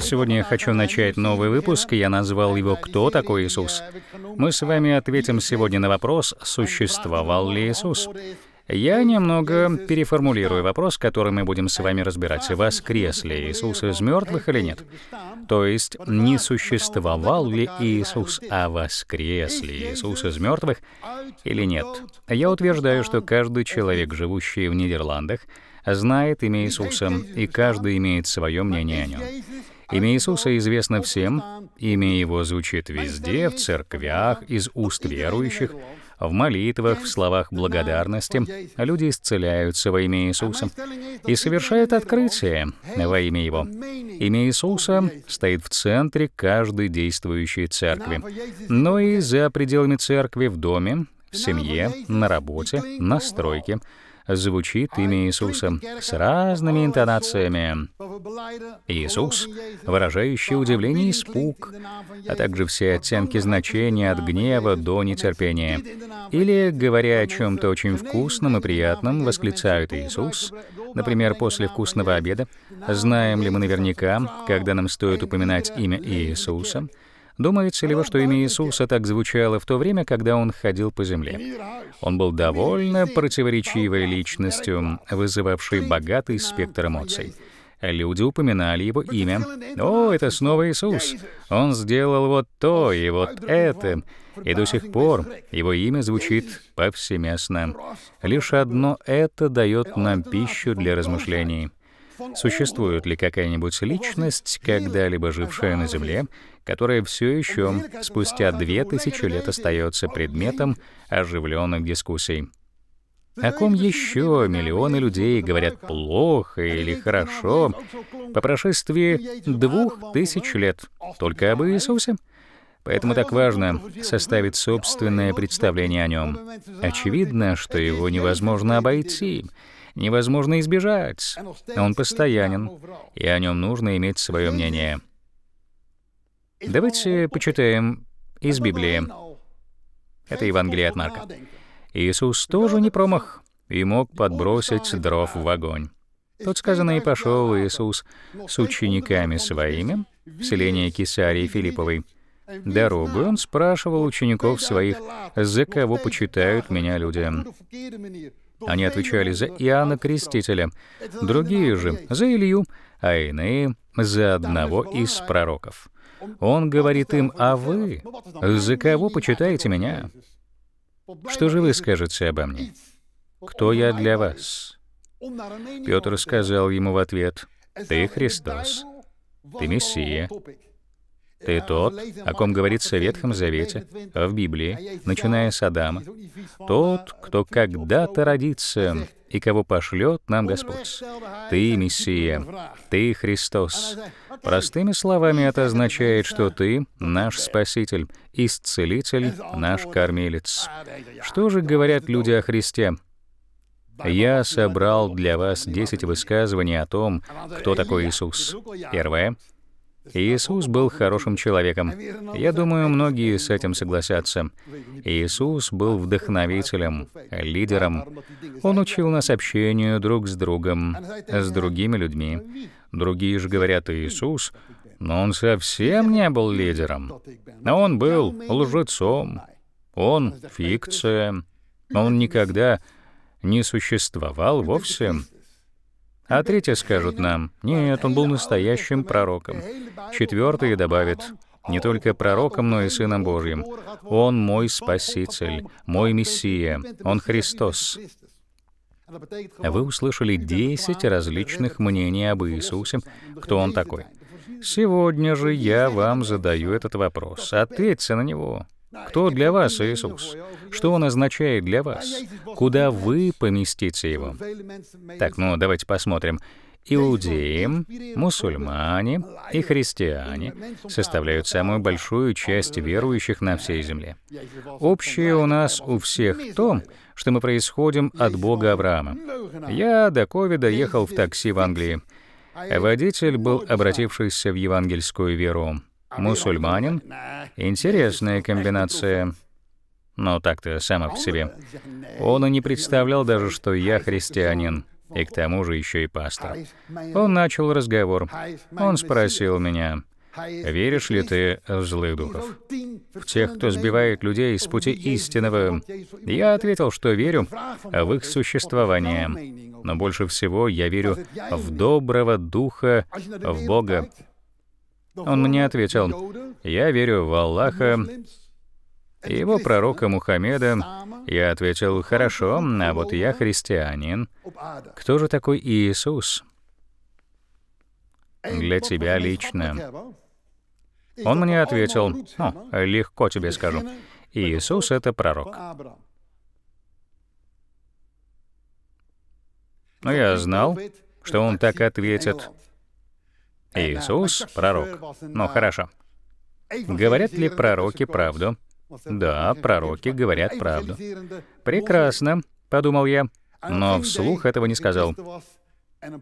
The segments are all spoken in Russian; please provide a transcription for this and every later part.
Сегодня я хочу начать новый выпуск, и я назвал его «Кто такой Иисус?». Мы с вами ответим сегодня на вопрос, существовал ли Иисус. Я немного переформулирую вопрос, который мы будем с вами разбирать. Воскрес ли Иисус из мертвых или нет? То есть, не существовал ли Иисус, а воскрес ли Иисус из мертвых или нет? Я утверждаю, что каждый человек, живущий в Нидерландах, знает имя Иисуса, и каждый имеет свое мнение о нем. Имя Иисуса известно всем, имя Его звучит везде, в церквях, из уст верующих, в молитвах, в словах благодарности. Люди исцеляются во имя Иисуса и совершают открытие во имя Его. Имя Иисуса стоит в центре каждой действующей церкви, но и за пределами церкви в доме, в семье, на работе, на стройке — звучит имя Иисуса с разными интонациями. Иисус, выражающий удивление и испуг, а также все оттенки значения от гнева до нетерпения. Или, говоря о чем-то очень вкусном и приятном, восклицают Иисус, например, после вкусного обеда, знаем ли мы наверняка, когда нам стоит упоминать имя Иисуса, Думаете ли вы, что имя Иисуса так звучало в то время, когда он ходил по земле? Он был довольно противоречивой личностью, вызывавшей богатый спектр эмоций. Люди упоминали его имя. «О, это снова Иисус! Он сделал вот то и вот это!» И до сих пор его имя звучит повсеместно. Лишь одно это дает нам пищу для размышлений — Существует ли какая-нибудь личность, когда-либо жившая на Земле, которая все еще спустя две тысячи лет остается предметом оживленных дискуссий? О ком еще миллионы людей говорят плохо или хорошо по прошествии двух тысяч лет? Только об Иисусе? Поэтому так важно составить собственное представление о нем. Очевидно, что его невозможно обойти — невозможно избежать. Он постоянен, и о нем нужно иметь свое мнение. Давайте почитаем из Библии. Это Евангелие от Марка. Иисус тоже не промах и мог подбросить дров в огонь. Тут сказано, и пошел Иисус с учениками своими в селение Кесарии Филипповой. Дорогу он спрашивал учеников своих, за кого почитают меня люди. Они отвечали за Иоанна Крестителя, другие же — за Илью, а иные — за одного из пророков. Он говорит им, «А вы, за кого почитаете меня? Что же вы скажете обо мне? Кто я для вас?» Петр сказал ему в ответ, «Ты Христос, ты Мессия, ты тот, о ком говорится в Ветхом Завете, а в Библии, начиная с Адама. Тот, кто когда-то родится и кого пошлет нам Господь. Ты Мессия, Ты Христос. Простыми словами это означает, что Ты наш Спаситель, Исцелитель, наш Кормилец. Что же говорят люди о Христе? Я собрал для вас 10 высказываний о том, кто такой Иисус. Первое. Иисус был хорошим человеком. Я думаю, многие с этим согласятся. Иисус был вдохновителем, лидером. Он учил нас общению друг с другом, с другими людьми. Другие же говорят «Иисус», но он совсем не был лидером. Он был лжецом, он — фикция, он никогда не существовал вовсе. А третьи скажут нам, нет, он был настоящим пророком. Четвертые добавят, не только пророком, но и Сыном Божьим. Он мой Спаситель, мой Мессия, Он Христос. Вы услышали 10 различных мнений об Иисусе, кто Он такой. Сегодня же я вам задаю этот вопрос. Ответьте на него. Кто для вас Иисус? Что Он означает для вас? Куда вы поместите Его? Так, ну давайте посмотрим. Иудеи, мусульмане и христиане составляют самую большую часть верующих на всей земле. Общее у нас у всех в том, что мы происходим от Бога Авраама. Я до ковида ехал в такси в Англии. А Водитель был обратившийся в евангельскую веру мусульманин. Интересная комбинация. Но ну, так-то сама по себе. Он и не представлял даже, что я христианин. И к тому же еще и пастор. Он начал разговор. Он спросил меня, веришь ли ты в злых духов? В тех, кто сбивает людей с пути истинного? Я ответил, что верю в их существование. Но больше всего я верю в доброго духа, в Бога, он мне ответил, «Я верю в Аллаха и его пророка Мухаммеда». Я ответил, «Хорошо, а вот я христианин. Кто же такой Иисус?» «Для тебя лично». Он мне ответил, «О, легко тебе скажу, Иисус — это пророк». Но я знал, что он так ответит, Иисус — пророк. Ну, хорошо. Говорят ли пророки правду? Да, пророки говорят правду. Прекрасно, подумал я, но вслух этого не сказал.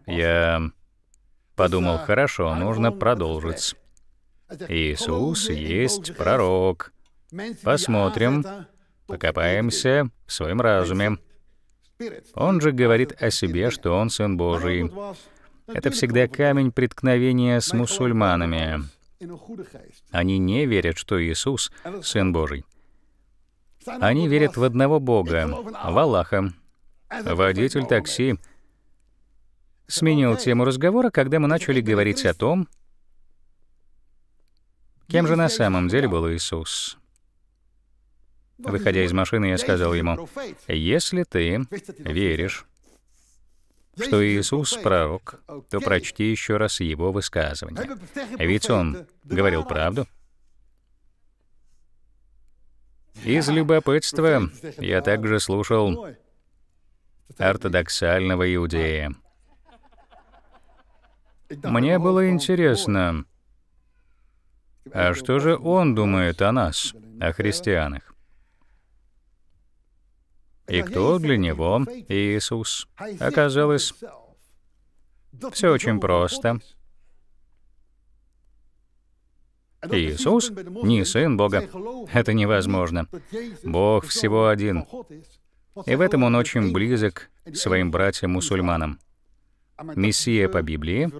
Я подумал, хорошо, нужно продолжить. Иисус есть пророк. Посмотрим, покопаемся в своем разуме. Он же говорит о себе, что он Сын Божий. Это всегда камень преткновения с мусульманами. Они не верят, что Иисус — Сын Божий. Они верят в одного Бога, в Аллаха. Водитель такси сменил тему разговора, когда мы начали говорить о том, кем же на самом деле был Иисус. Выходя из машины, я сказал ему, «Если ты веришь что Иисус — пророк, то прочти еще раз его высказывание. Ведь он говорил правду. Из любопытства я также слушал ортодоксального иудея. Мне было интересно, а что же он думает о нас, о христианах? И кто для него Иисус? Оказалось, все очень просто. Иисус не сын Бога. Это невозможно. Бог всего один. И в этом он очень близок своим братьям-мусульманам. Мессия по Библии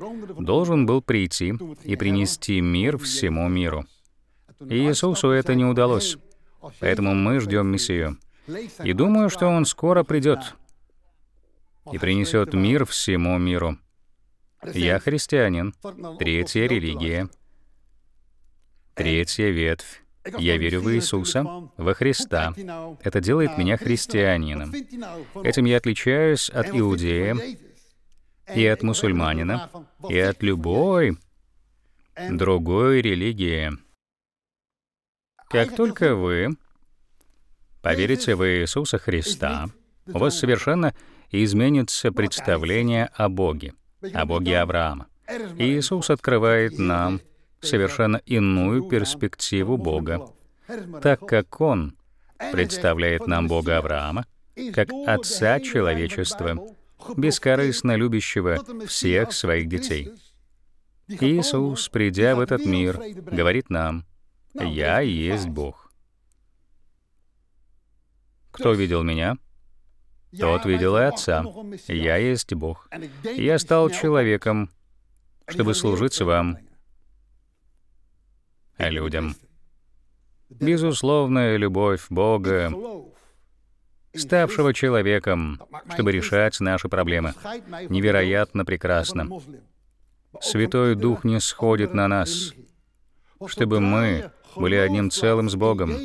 должен был прийти и принести мир всему миру. Иисусу это не удалось. Поэтому мы ждем Мессию. И думаю, что он скоро придет и принесет мир всему миру. Я христианин, третья религия, третья ветвь. Я верю в Иисуса, во Христа. Это делает меня христианином. Этим я отличаюсь от иудея и от мусульманина, и от любой другой религии. Как только вы поверите в Иисуса Христа, у вас совершенно изменится представление о Боге, о Боге Авраама. Иисус открывает нам совершенно иную перспективу Бога, так как Он представляет нам Бога Авраама как Отца человечества, бескорыстно любящего всех своих детей. Иисус, придя в этот мир, говорит нам, «Я есть Бог». Кто видел меня? Тот видел и Отца. Я есть Бог. Я стал человеком, чтобы служиться вам, людям. Безусловная любовь Бога, ставшего человеком, чтобы решать наши проблемы. Невероятно прекрасно. Святой Дух не сходит на нас, чтобы мы были одним целым с Богом.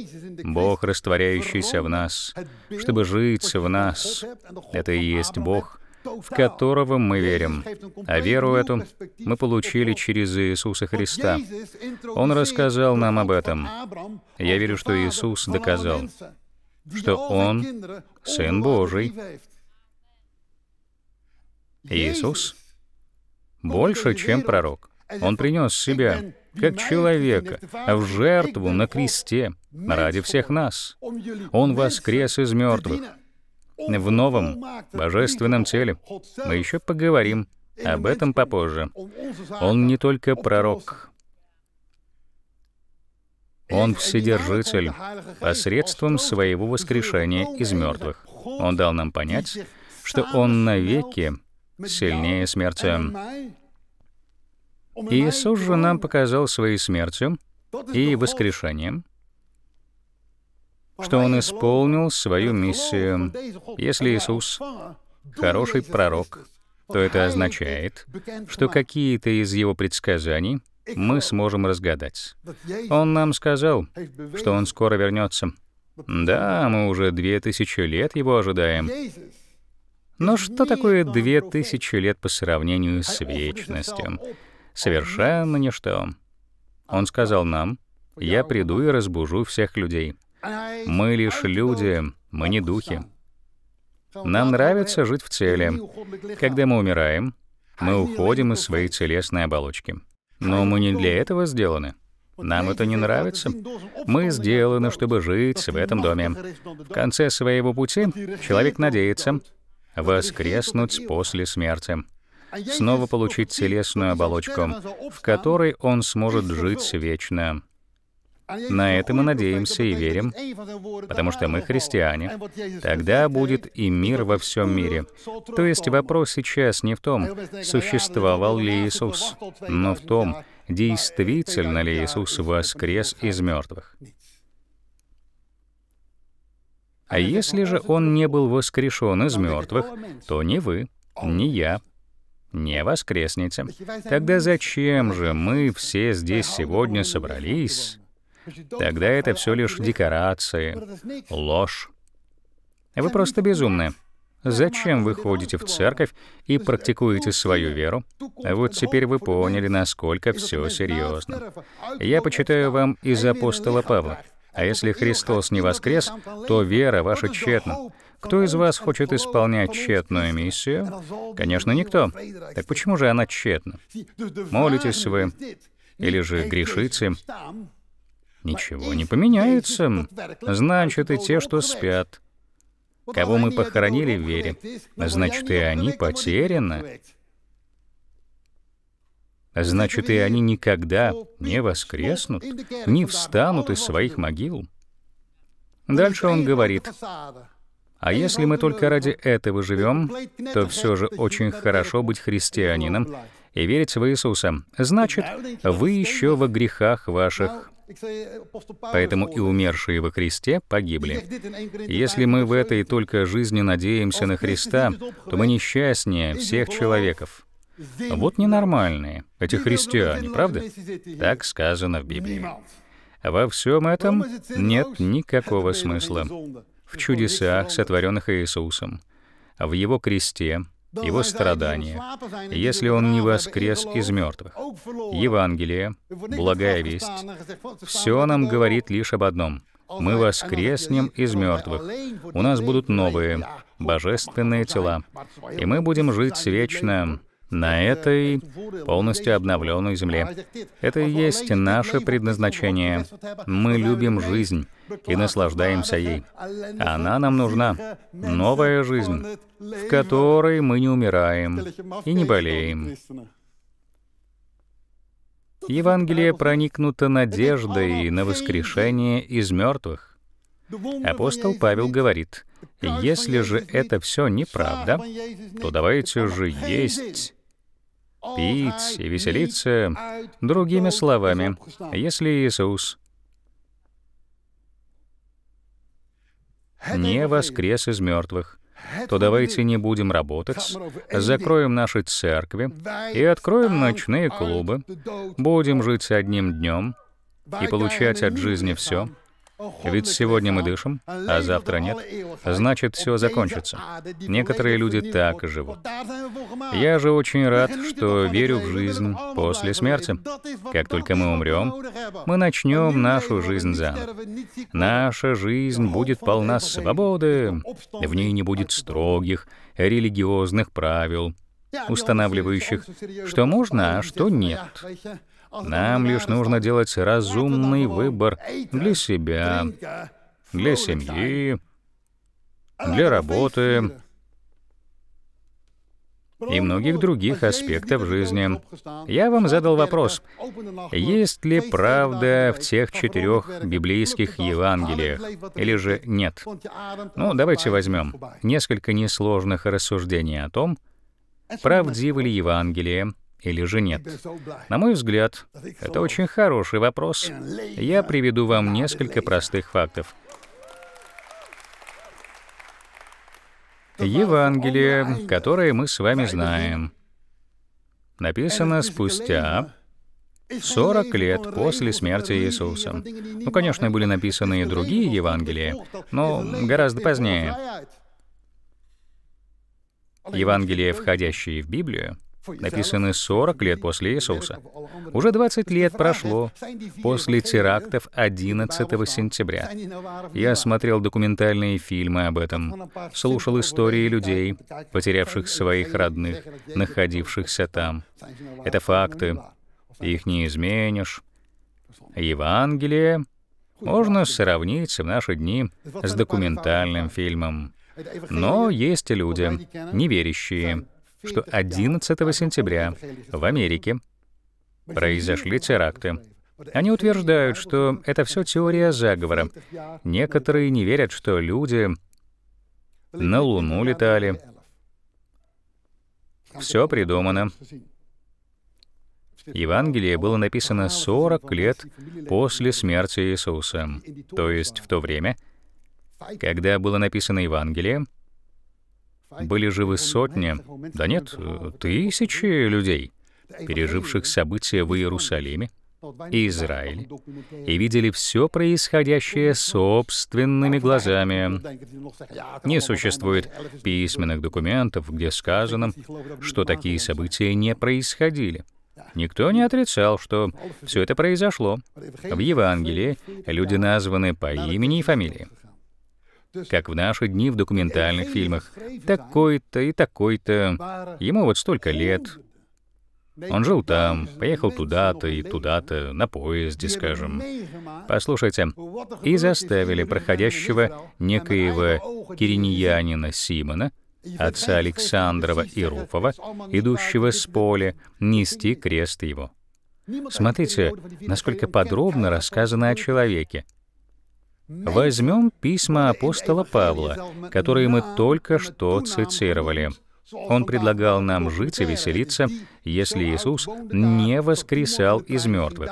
Бог, растворяющийся в нас, чтобы жить в нас. Это и есть Бог, в которого мы верим. А веру эту мы получили через Иисуса Христа. Он рассказал нам об этом. Я верю, что Иисус доказал, что Он — Сын Божий. Иисус больше, чем пророк. Он принес себя как человека, в жертву на кресте ради всех нас. Он воскрес из мертвых. В новом божественном теле мы еще поговорим об этом попозже. Он не только пророк, он Вседержитель посредством своего воскрешения из мертвых. Он дал нам понять, что Он навеки сильнее смерти. Иисус же нам показал своей смертью и воскрешением, что Он исполнил свою миссию. Если Иисус — хороший пророк, то это означает, что какие-то из его предсказаний мы сможем разгадать. Он нам сказал, что он скоро вернется. Да, мы уже две тысячи лет его ожидаем. Но что такое две тысячи лет по сравнению с вечностью? Совершенно ничто. Он сказал нам, «Я приду и разбужу всех людей». Мы лишь люди, мы не духи. Нам нравится жить в теле. Когда мы умираем, мы уходим из своей телесной оболочки. Но мы не для этого сделаны. Нам это не нравится. Мы сделаны, чтобы жить в этом доме. В конце своего пути человек надеется воскреснуть после смерти снова получить телесную оболочку, в которой он сможет жить вечно. На это мы надеемся и верим, потому что мы христиане. Тогда будет и мир во всем мире. То есть вопрос сейчас не в том, существовал ли Иисус, но в том, действительно ли Иисус воскрес из мертвых. А если же Он не был воскрешен из мертвых, то ни вы, ни я, не воскреснете. Тогда зачем же мы все здесь сегодня собрались? Тогда это все лишь декорации, ложь. Вы просто безумны. Зачем вы ходите в церковь и практикуете свою веру? Вот теперь вы поняли, насколько все серьезно. Я почитаю вам из апостола Павла. А если Христос не воскрес, то вера ваша тщетна. Кто из вас хочет исполнять тщетную миссию? Конечно, никто. Так почему же она тщетна? Молитесь вы или же грешите? Ничего не поменяется. Значит, и те, что спят. Кого мы похоронили в вере, значит, и они потеряны. Значит, и они никогда не воскреснут, не встанут из своих могил. Дальше он говорит, а если мы только ради этого живем, то все же очень хорошо быть христианином и верить в Иисуса. Значит, вы еще во грехах ваших. Поэтому и умершие во Христе погибли. Если мы в этой только жизни надеемся на Христа, то мы несчастнее всех человеков. Вот ненормальные, эти христиане, правда? Так сказано в Библии. Во всем этом нет никакого смысла. В чудесах, сотворенных Иисусом, в Его кресте, Его страданиях. если Он не воскрес из мертвых, Евангелие, благая весть, все нам говорит лишь об одном — мы воскреснем из мертвых. У нас будут новые, божественные тела, и мы будем жить вечно на этой полностью обновленной земле. Это и есть наше предназначение. Мы любим жизнь и наслаждаемся ей. Она нам нужна. Новая жизнь, в которой мы не умираем и не болеем. Евангелие проникнуто надеждой на воскрешение из мертвых. Апостол Павел говорит, «Если же это все неправда, то давайте же есть пить и веселиться. Другими словами, если Иисус не воскрес из мертвых, то давайте не будем работать, закроем наши церкви и откроем ночные клубы, будем жить одним днем и получать от жизни все, ведь сегодня мы дышим, а завтра нет. Значит, все закончится. Некоторые люди так и живут. Я же очень рад, что верю в жизнь после смерти. Как только мы умрем, мы начнем нашу жизнь заново. Наша жизнь будет полна свободы, в ней не будет строгих, религиозных правил, устанавливающих, что можно, а что нет. Нам лишь нужно делать разумный выбор для себя, для семьи, для работы и многих других аспектов жизни. Я вам задал вопрос, есть ли правда в тех четырех библейских Евангелиях, или же нет? Ну, давайте возьмем несколько несложных рассуждений о том, правдивы ли Евангелия или же нет? На мой взгляд, это очень хороший вопрос. Я приведу вам несколько простых фактов. Евангелие, которое мы с вами знаем, написано спустя 40 лет после смерти Иисуса. Ну, конечно, были написаны и другие Евангелия, но гораздо позднее. Евангелия, входящие в Библию, написаны 40 лет после Иисуса. Уже 20 лет прошло после терактов 11 сентября. Я смотрел документальные фильмы об этом, слушал истории людей, потерявших своих родных, находившихся там. Это факты, их не изменишь. Евангелие можно сравнить в наши дни с документальным фильмом. Но есть люди, неверящие, что 11 сентября в Америке произошли теракты. Они утверждают, что это все теория заговора. Некоторые не верят, что люди на Луну летали. Все придумано. Евангелие было написано 40 лет после смерти Иисуса, то есть в то время, когда было написано Евангелие, были живы сотни, да нет, тысячи людей, переживших события в Иерусалиме и Израиле, и видели все происходящее собственными глазами. Не существует письменных документов, где сказано, что такие события не происходили. Никто не отрицал, что все это произошло. В Евангелии люди названы по имени и фамилии как в наши дни в документальных фильмах. Такой-то и такой-то. Ему вот столько лет. Он жил там, поехал туда-то и туда-то, на поезде, скажем. Послушайте, и заставили проходящего некоего кириньянина Симона, отца Александрова и Руфова, идущего с поля, нести крест его. Смотрите, насколько подробно рассказано о человеке. Возьмем письма апостола Павла, которые мы только что цитировали. Он предлагал нам жить и веселиться, если Иисус не воскресал из мертвых.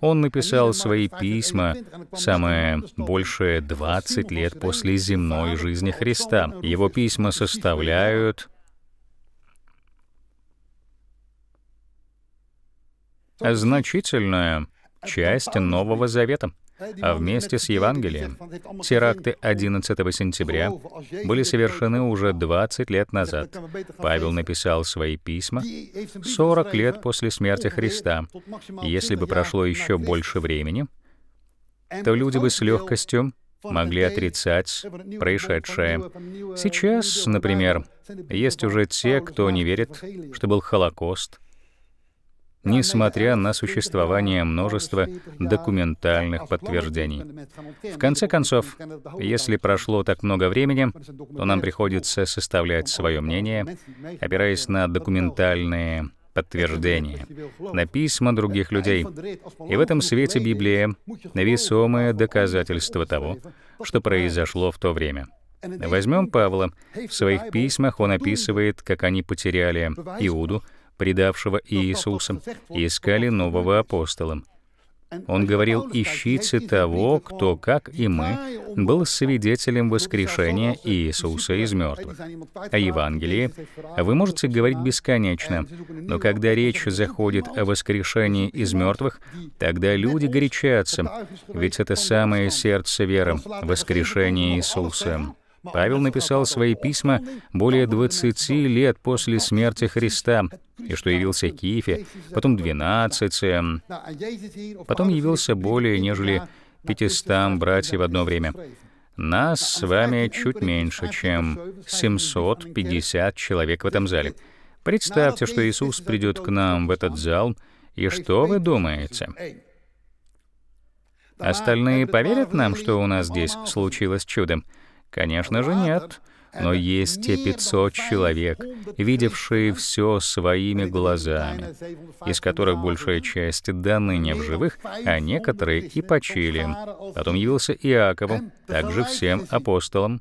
Он написал свои письма, самое большее 20 лет после земной жизни Христа. Его письма составляют значительную часть Нового Завета. А вместе с Евангелием. Теракты 11 сентября были совершены уже 20 лет назад. Павел написал свои письма 40 лет после смерти Христа. Если бы прошло еще больше времени, то люди бы с легкостью могли отрицать происшедшее. Сейчас, например, есть уже те, кто не верит, что был Холокост — несмотря на существование множества документальных подтверждений. В конце концов, если прошло так много времени, то нам приходится составлять свое мнение, опираясь на документальные подтверждения, на письма других людей. И в этом свете Библия — весомое доказательство того, что произошло в то время. Возьмем Павла. В своих письмах он описывает, как они потеряли Иуду — предавшего Иисуса, искали нового апостола. Он говорил, ищите того, кто, как и мы, был свидетелем воскрешения Иисуса из мертвых. О а Евангелии вы можете говорить бесконечно, но когда речь заходит о воскрешении из мертвых, тогда люди горячатся, ведь это самое сердце веры — воскрешение Иисуса. Павел написал свои письма более 20 лет после смерти Христа, и что явился Кифе, потом 12, эм, потом явился более нежели 500 братьев в одно время. Нас с вами чуть меньше, чем 750 человек в этом зале. Представьте, что Иисус придет к нам в этот зал, и что вы думаете? Остальные поверят нам, что у нас здесь случилось чудо? Конечно же, нет. Но есть те 500 человек, видевшие все своими глазами, из которых большая часть до ныне в живых, а некоторые и почили. Потом явился Иакову, также всем апостолам,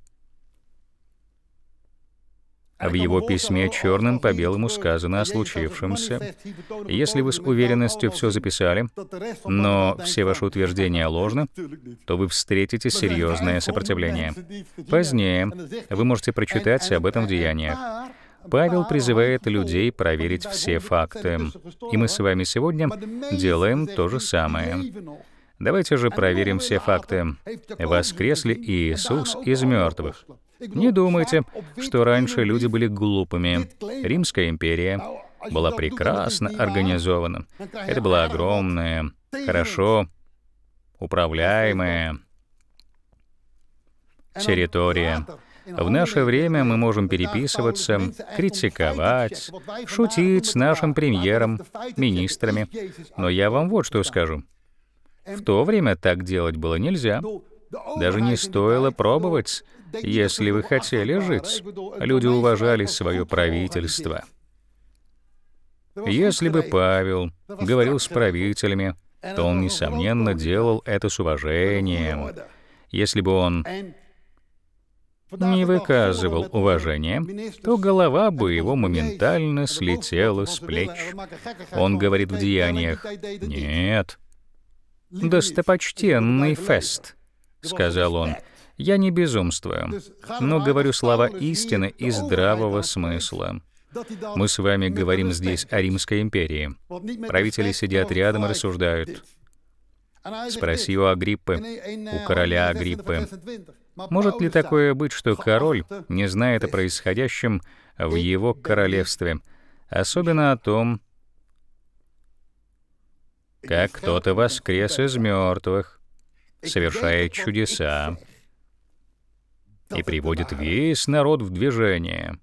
а в его письме черным по белому сказано о случившемся. Если вы с уверенностью все записали, но все ваши утверждения ложны, то вы встретите серьезное сопротивление. Позднее вы можете прочитать об этом в деяниях. Павел призывает людей проверить все факты. И мы с вами сегодня делаем то же самое. Давайте же проверим все факты. Воскресли Иисус из мертвых? Не думайте, что раньше люди были глупыми. Римская империя была прекрасно организована. Это была огромная, хорошо управляемая территория. В наше время мы можем переписываться, критиковать, шутить с нашим премьером, министрами. Но я вам вот что скажу. В то время так делать было нельзя. Даже не стоило пробовать, если вы хотели жить. Люди уважали свое правительство. Если бы Павел говорил с правителями, то он, несомненно, делал это с уважением. Если бы он не выказывал уважения, то голова бы его моментально слетела с плеч. Он говорит в деяниях, «Нет, достопочтенный Фест, — сказал он. «Я не безумствую, но говорю слова истины и здравого смысла. Мы с вами говорим здесь о Римской империи. Правители сидят рядом и рассуждают. Спроси у Агриппы, у короля Агриппы, может ли такое быть, что король не знает о происходящем в его королевстве, особенно о том, как кто-то воскрес из мертвых? совершает чудеса и приводит весь народ в движение.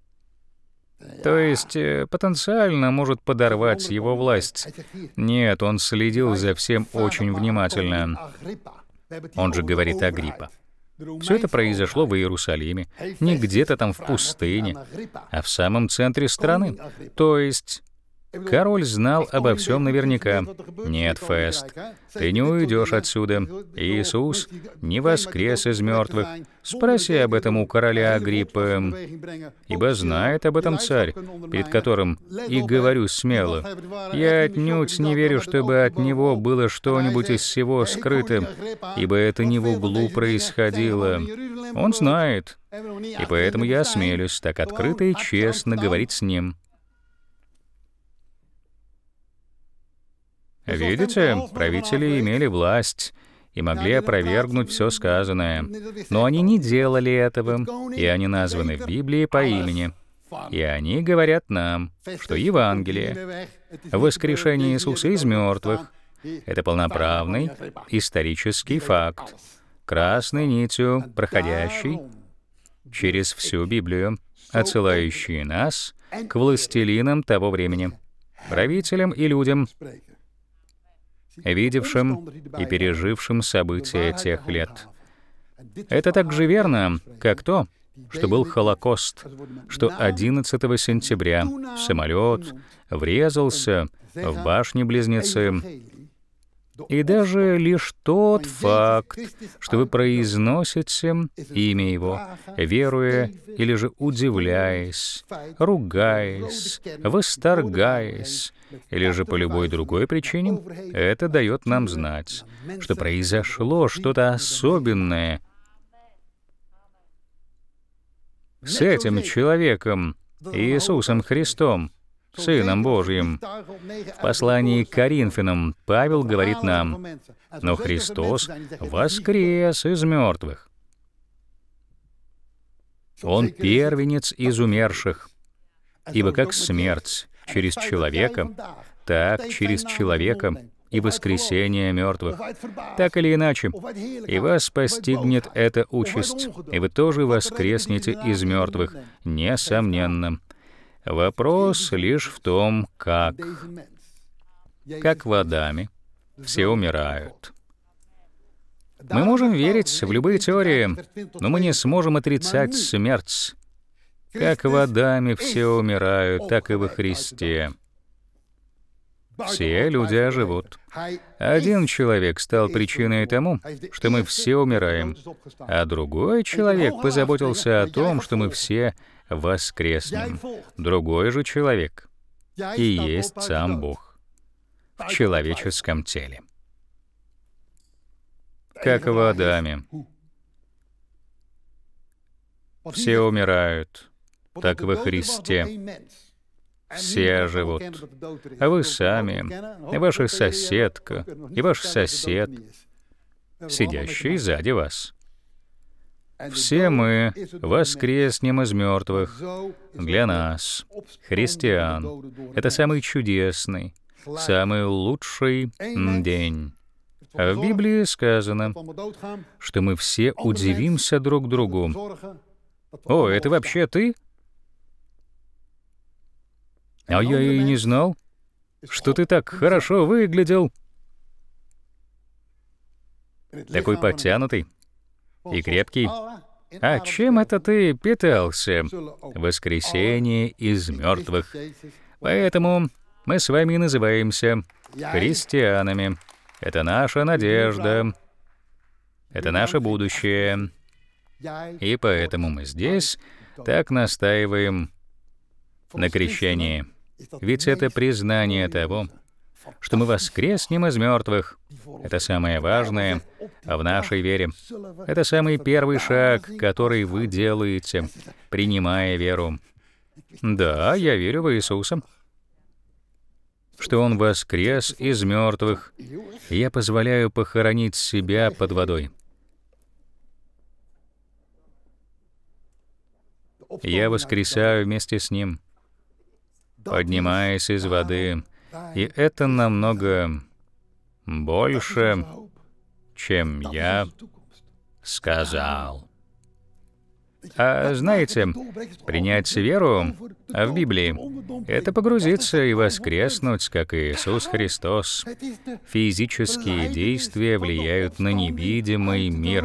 То есть э, потенциально может подорвать его власть. А Нет, он следил за всем очень внимательно. Он же говорит о гриппе. Все это произошло в Иерусалиме, не где-то там в пустыне, а в самом центре страны. То есть Король знал обо всем наверняка. Нет, Фест, ты не уйдешь отсюда. Иисус не воскрес из мертвых. Спроси об этом у короля Агриппы, ибо знает об этом царь, перед которым и говорю смело. Я отнюдь не верю, чтобы от него было что-нибудь из всего скрыто, ибо это не в углу происходило. Он знает, и поэтому я смелюсь так открыто и честно говорить с ним. Видите, правители имели власть и могли опровергнуть все сказанное, но они не делали этого, и они названы в Библии по имени. И они говорят нам, что Евангелие, воскрешение Иисуса из мертвых, это полноправный исторический факт, красной нитью, проходящий через всю Библию, отсылающий нас к властелинам того времени, правителям и людям, видевшим и пережившим события тех лет. Это так же верно, как то, что был Холокост, что 11 сентября самолет врезался в башни-близнецы. И даже лишь тот факт, что вы произносите имя Его, веруя или же удивляясь, ругаясь, восторгаясь, или же по любой другой причине, это дает нам знать, что произошло что-то особенное с этим человеком, Иисусом Христом, Сыном Божьим. В послании к Коринфянам Павел говорит нам, «Но Христос воскрес из мертвых». Он первенец из умерших, ибо как смерть через человека, так через человека и воскресение мертвых. Так или иначе, и вас постигнет эта участь, и вы тоже воскреснете из мертвых, несомненно. Вопрос лишь в том, как. Как водами все умирают. Мы можем верить в любые теории, но мы не сможем отрицать смерть. Как в Адаме все умирают, так и во Христе. Все люди оживут. Один человек стал причиной тому, что мы все умираем, а другой человек позаботился о том, что мы все воскреснем. Другой же человек и есть сам Бог в человеческом теле. Как в Адаме. Все умирают так во Христе все живут. А вы сами, и ваша соседка, ну, и ваш сосед, сидящий сзади вас. Все мы воскреснем из мертвых. Для нас, христиан, это самый чудесный, самый лучший день. А в Библии сказано, что мы все удивимся друг другу. «О, это вообще ты?» А я и не знал, что ты так хорошо выглядел. Такой подтянутый и крепкий. А чем это ты питался? Воскресение из мертвых. Поэтому мы с вами называемся христианами. Это наша надежда. Это наше будущее. И поэтому мы здесь так настаиваем на крещении. Ведь это признание того, что мы воскреснем из мертвых. Это самое важное в нашей вере. Это самый первый шаг, который вы делаете, принимая веру. Да, я верю в Иисуса, что Он воскрес из мертвых. Я позволяю похоронить себя под водой. Я воскресаю вместе с Ним поднимаясь из воды. И это намного больше, чем я сказал. А знаете, принять веру в Библии — это погрузиться и воскреснуть, как Иисус Христос. Физические действия влияют на невидимый мир.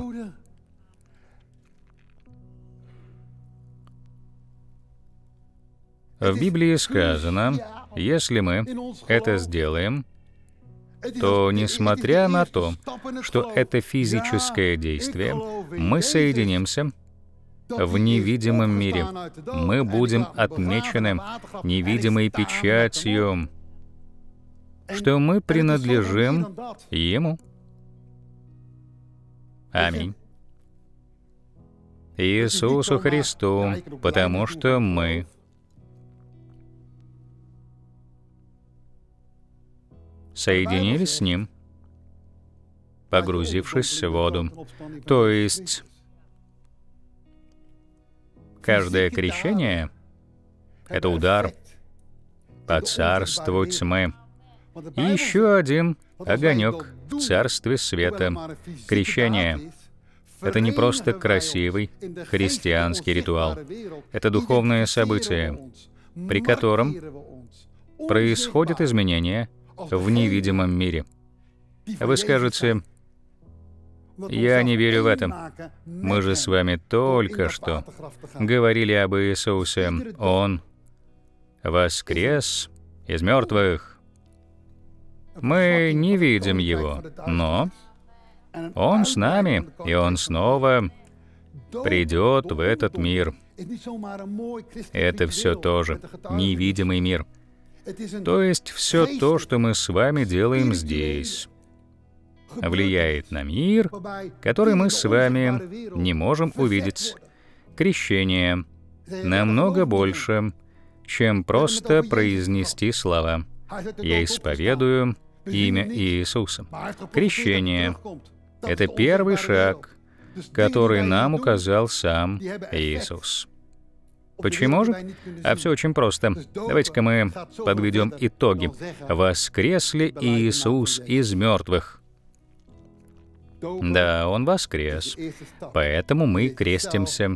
В Библии сказано, если мы это сделаем, то несмотря на то, что это физическое действие, мы соединимся в невидимом мире. Мы будем отмечены невидимой печатью, что мы принадлежим Ему. Аминь. Иисусу Христу, потому что мы соединились с ним, погрузившись в воду. То есть каждое крещение — это удар по царству тьмы. И еще один огонек в царстве света. Крещение — это не просто красивый христианский ритуал. Это духовное событие, при котором происходят изменения — в невидимом мире. Вы скажете, я не верю в это. Мы же с вами только что говорили об Иисусе. Он воскрес из мертвых. Мы не видим Его, но Он с нами, и Он снова придет в этот мир. Это все тоже невидимый мир. То есть все то, что мы с вами делаем здесь, влияет на мир, который мы с вами не можем увидеть. Крещение намного больше, чем просто произнести слова. Я исповедую имя Иисуса. Крещение — это первый шаг, который нам указал сам Иисус. Почему же? А все очень просто. Давайте-ка мы подведем итоги. Воскресли Иисус из мертвых. Да, Он воскрес. Поэтому мы крестимся.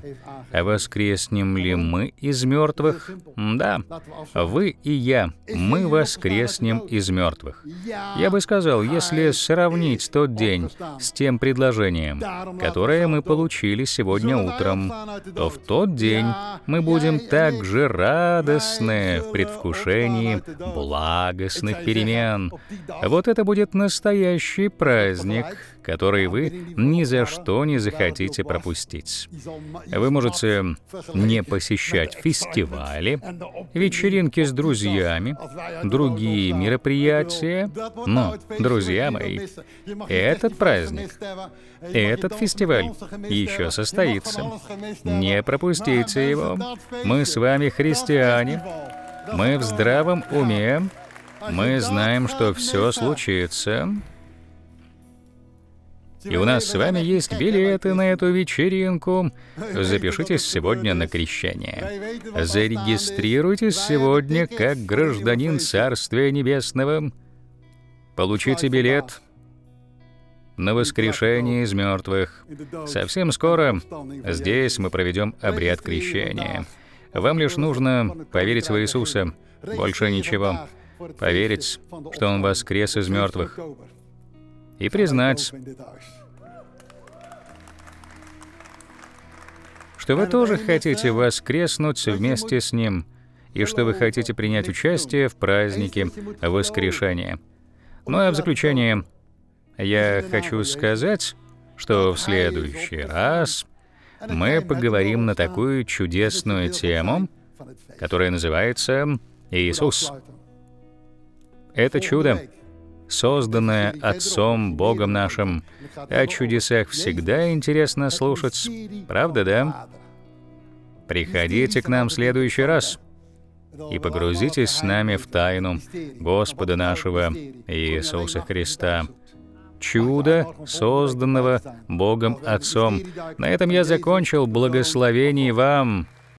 Воскреснем ли мы из мертвых? Да. Вы и я, мы воскреснем из мертвых. Я бы сказал, если сравнить тот день с тем предложением, которое мы получили сегодня утром, то в тот день мы будем так же радостны в предвкушении благостных перемен. Вот это будет настоящий праздник, который которые вы ни за что не захотите пропустить. Вы можете не посещать фестивали, вечеринки с друзьями, другие мероприятия, но, друзья мои, этот праздник, этот фестиваль еще состоится. Не пропустите его. Мы с вами христиане, мы в здравом уме, мы знаем, что все случится. И у нас с вами есть билеты на эту вечеринку. Запишитесь сегодня на крещение. Зарегистрируйтесь сегодня как гражданин Царствия Небесного. Получите билет на воскрешение из мертвых. Совсем скоро здесь мы проведем обряд крещения. Вам лишь нужно поверить в Иисуса, больше ничего. Поверить, что Он воскрес из мертвых и признать, что вы тоже хотите воскреснуть вместе с Ним, и что вы хотите принять участие в празднике воскрешения. Ну а в заключение я хочу сказать, что в следующий раз мы поговорим на такую чудесную тему, которая называется «Иисус». Это чудо, созданное Отцом Богом нашим. О чудесах всегда интересно слушать, правда, да? Приходите к нам в следующий раз и погрузитесь с нами в тайну Господа нашего Иисуса Христа, чудо, созданного Богом Отцом. На этом я закончил. Благословений вам!